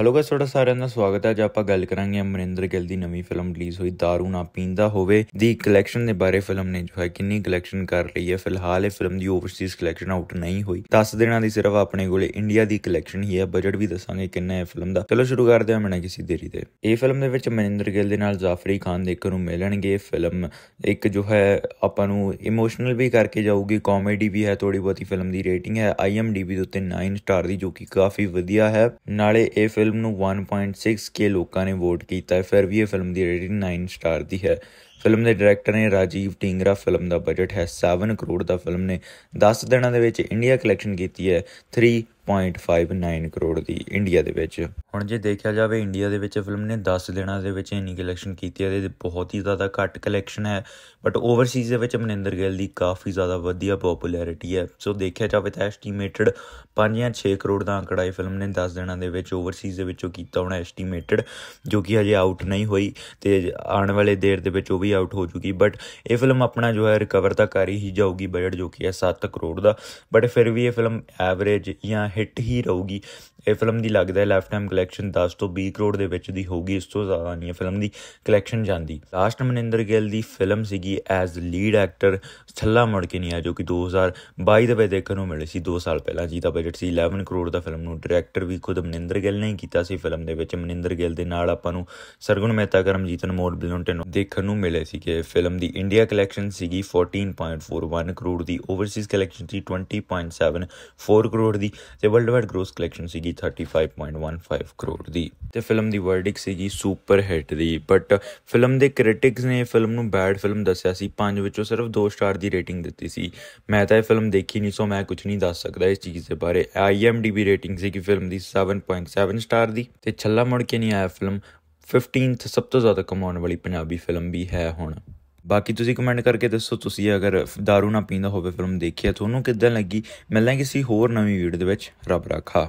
hello guys ਤੁਹਾਡਾ ਸਾਰਿਆਂ ਦਾ ਸਵਾਗਤ ਹੈ ਅੱਜ ਆਪਾਂ ਗੱਲ ਕਰਾਂਗੇ ਅਮਰਿੰਦਰ ਗਿੱਲ ਦੀ ਨਵੀਂ ਫਿਲਮ ਰਿਲੀਜ਼ ਹੋਈ ਦਾਰੂ ਨਾ ਪੀਂਦਾ ਹੋਵੇ ਦੀ ਕਲੈਕਸ਼ਨ ਦੇ ਬਾਰੇ ਫਿਲਮ ਨੇ ਜੋ ਹੈ ਕਿੰਨੀ ਕਲੈਕਸ਼ਨ ਕਰ ਲਈ ਹੈ ਫਿਲਹਾਲ ਇਹ ਫਿਲਮ ਦੀ ਓਵਰਸੀਜ਼ ਕਲੈਕਸ਼ਨ ਆਊਟ ਨਹੀਂ ਹੋਈ 10 ਦਿਨਾਂ ਦੀ ਸਿਰਫ ਆਪਣੇ ਕੋਲੇ ਇੰਡੀਆ ਦੀ ਕਲੈਕਸ਼ਨ ਹੀ ਹੈ ਬਜਟ ਵੀ ਦੱਸਾਂਗੇ ਕਿੰਨਾ ਹੈ ਫਿਲਮ ਦਾ ਚਲੋ ਸ਼ੁਰੂ ਕਰਦੇ ਹਾਂ ਬਿਨਾਂ ਕਿਸੇ ਦੇਰੀ ਤੇ ਇਹ ਫਿਲਮ ਦੇ ਵਿੱਚ ਮਨਿੰਦਰ ਗਿੱਲ ਦੇ ਨਾਲ ਜ਼ਾਫਰੀ ਖਾਨ ਦੇਖਣ ਨੂੰ ਮਿਲਣਗੇ ਫਿਲਮ ਇੱਕ ਜੋ ਹੈ ਆਪਾਂ ਨੂੰ ਇਮੋਸ਼ਨਲ ਵੀ ਕਰਕੇ ਜਾਊਗੀ ਕਾਮੇਡੀ ਵੀ ਹੈ ਥੋੜੀ ਬਹੁਤੀ ਫਿਲਮ ਦੀ ਰੇਟਿੰਗ ਹੈ IMDb ਦੇ ਉੱਤੇ 9 ਸਟਾਰ ਦੀ ਜੋ ਕਿ ਕਾਫੀ ਵਧੀਆ ਹੈ ਨਾਲੇ ਇਹ ਫਿਲਮ ਨੂੰ 1.6k ਲੋਕਾਂ ਨੇ ਵੋਟ ਕੀਤਾ ਹੈ ਫਿਰ ਵੀ ਇਹ ਫਿਲਮ ਦੀ ਰੇਟਿੰਗ 9 ਸਟਾਰ ਦੀ ਹੈ ਫਿਲਮ ਦੇ ਡਾਇਰੈਕਟਰ ਨੇ ਰਾਜੀਵ ਟਿੰਗਰਾ ਫਿਲਮ ਦਾ ਬਜਟ ਹੈ 7 ਕਰੋੜ ਦਾ ਫਿਲਮ ਨੇ 10 ਦਿਨਾਂ ਦੇ ਵਿੱਚ ਇੰਡੀਆ ਕਲੈਕਸ਼ਨ ਕੀਤੀ ਹੈ 3 1.59 ਕਰੋੜ ਦੀ ਇੰਡੀਆ ਦੇ ਵਿੱਚ ਹੁਣ ਜੇ ਦੇਖਿਆ ਜਾਵੇ ਇੰਡੀਆ ਦੇ ਵਿੱਚ ਫਿਲਮ ਨੇ 10 ਦਿਨਾਂ ਦੇ ਵਿੱਚ ਇੰਨੀ ਕਲੈਕਸ਼ਨ ਕੀਤੀ ਹੈ ਇਹ ਬਹੁਤ ਹੀ ਜ਼ਿਆਦਾ ਘੱਟ ਕਲੈਕਸ਼ਨ ਹੈ ਬਟ ਓਵਰਸੀਜ਼ ਦੇ ਵਿੱਚ ਮਨਿੰਦਰ ਗਿੱਲ ਦੀ ਕਾਫੀ ਜ਼ਿਆਦਾ ਵਧੀਆ ਪੋਪੂਲੈਰਿਟੀ ਹੈ ਸੋ ਦੇਖਿਆ ਜਾਵੇ ਤਾਂ ਐਸਟੀਮੇਟਡ 5 ਜਾਂ 6 ਕਰੋੜ ਦਾ ਅੰਕੜਾ ਇਹ ਫਿਲਮ ਨੇ 10 ਦਿਨਾਂ ਦੇ ਵਿੱਚ ਓਵਰਸੀਜ਼ ਦੇ ਵਿੱਚੋਂ ਕੀਤਾ ਹੋਣਾ ਐਸਟੀਮੇਟਡ ਜੋ ਕਿ ਹਜੇ ਆਊਟ ਨਹੀਂ ਹੋਈ ਤੇ ਆਉਣ ਵਾਲੇ ਦੇਰ ਦੇ ਵਿੱਚ ਉਹ ਵੀ ਆਊਟ ਹੋ ਚੁੱਕੀ ਬਟ ਇਹ ਫਿਲਮ ਆਪਣਾ ਜੋ ਹੈ ਰਿਕਵਰ ਤਾਂ ਕਰ ਹੀ ਜਾਊਗੀ ਬਜਟ ਜੋ ਕਿ ਹੈ 7 ਕਰੋੜ ਦਾ ਬਟ ਫਿਰ ਵੀ ਇਹ ਫਿਲਮ ਐਵਰੇਜ ਜਾਂ ਹਿੱਟ ਹੀ ਰਹੂਗੀ ਇਹ ਫਿਲਮ ਦੀ ਲੱਗਦਾ ਲਾਈਫ ਟਾਈਮ ਕਲੈਕਸ਼ਨ 10 ਤੋਂ 20 ਕਰੋੜ ਦੇ ਵਿੱਚ ਦੀ ਹੋਊਗੀ ਇਸ ਤੋਂ ਜ਼ਿਆਦਾ ਨਹੀਂ ਇਹ ਫਿਲਮ ਦੀ ਕਲੈਕਸ਼ਨ ਜਾਂਦੀ ਲਾਸਟ ਮਨਿੰਦਰ ਗਿੱਲ ਦੀ ਫਿਲਮ ਸੀਗੀ ਐਜ਼ ਲੀਡ ਐਕਟਰ ਥੱਲਾ ਮੁੜ ਕੇ ਨਹੀਂ ਆ ਜੋ ਕਿ 2022 ਦੇ ਵਿੱਚ ਦੇਖਣ ਨੂੰ ਮਿਲੀ ਸੀ 2 ਸਾਲ ਪਹਿਲਾਂ ਜੀ ਤਾਂ ਬਜਟ ਸੀ 11 ਕਰੋੜ ਦਾ ਫਿਲਮ ਨੂੰ ਡਾਇਰੈਕਟਰ ਵੀ ਖੁਦ ਮਨਿੰਦਰ ਗਿੱਲ ਨੇ ਕੀਤਾ ਸੀ ਫਿਲਮ ਦੇ ਵਿੱਚ ਮਨਿੰਦਰ ਗਿੱਲ ਦੇ ਨਾਲ ਆਪਾਂ ਨੂੰ ਸਰਗੁਣ ਮਹਿਤਾ ਕਰਮਜੀਤ ਅਨਮੋਲ ਨੂੰ ਦੇਖਣ ਨੂੰ ਮਿਲੇ ਸੀ ਕਿ ਫਿਲਮ ਦੀ ਇੰਡੀਆ ਕਲੈਕਸ਼ਨ ਸੀਗੀ 14.41 ਕਰੋੜ ਦੀ ਓਵਰਸੀਜ਼ ਕਲੈਕਸ਼ਨ ਸੀ 20.74 ਕਰੋੜ ਦੀ ਤੇ ਵਰਲਡ ਵਾਈਡ ਗ੍ਰੋਸ ਕਲੈਕਸ਼ਨ ਸੀਗੀ ਸੀਗੀ 35.15 ਕਰੋੜ ਦੀ ਤੇ ਫਿਲਮ ਦੀ ਵਰਡਿਕ ਸੀਗੀ ਸੁਪਰ ਹਿੱਟ ਦੀ ਬਟ ਫਿਲਮ ਦੇ ਕ੍ਰਿਟਿਕਸ ਨੇ ਫਿਲਮ ਨੂੰ ਬੈਡ ਫਿਲਮ ਦੱਸਿਆ ਸੀ 5 ਵਿੱਚੋਂ ਸਿਰਫ 2 ਸਟਾਰ ਦੀ ਰੇਟਿੰਗ ਦਿੱਤੀ ਸੀ ਮੈਂ ਤਾਂ ਇਹ ਫਿਲਮ ਦੇਖੀ ਨਹੀਂ ਸੋ ਮੈਂ ਕੁਝ ਨਹੀਂ ਦੱਸ ਸਕਦਾ ਇਸ ਚੀਜ਼ ਦੇ ਬਾਰੇ IMDb ਰੇਟਿੰਗ ਸੀ ਕਿ ਫਿਲਮ ਦੀ 7.7 ਸਟਾਰ ਦੀ ਤੇ ਛੱਲਾ ਮੁੜ ਕੇ ਨਹੀਂ ਆਇਆ ਫਿਲਮ 15th ਸਭ ਤੋਂ ਜ਼ਿਆਦਾ ਕਮਾਉਣ ਵਾਲੀ ਪੰਜਾਬੀ ਫਿਲਮ ਵੀ ਹੈ ਹੁਣ ਬਾਕੀ ਤੁਸੀਂ ਕਮੈਂਟ ਕਰਕੇ ਦੱਸੋ ਤੁਸੀਂ ਅਗਰ दारू ਨਾ ਪੀਂਦਾ ਹੋਵੇ ਫਿਲਮ ਦੇਖੀ ਹੈ ਤੁਹਾਨੂੰ ਕਿੱਦਾਂ ਲੱਗੀ ਮਿਲਾਂਗੇ ਕਿਸੇ ਹੋਰ ਨਵੀਂ ਵੀਡੀਓ ਦੇ ਵਿੱਚ ਰੱਬ ਰੱਖਾ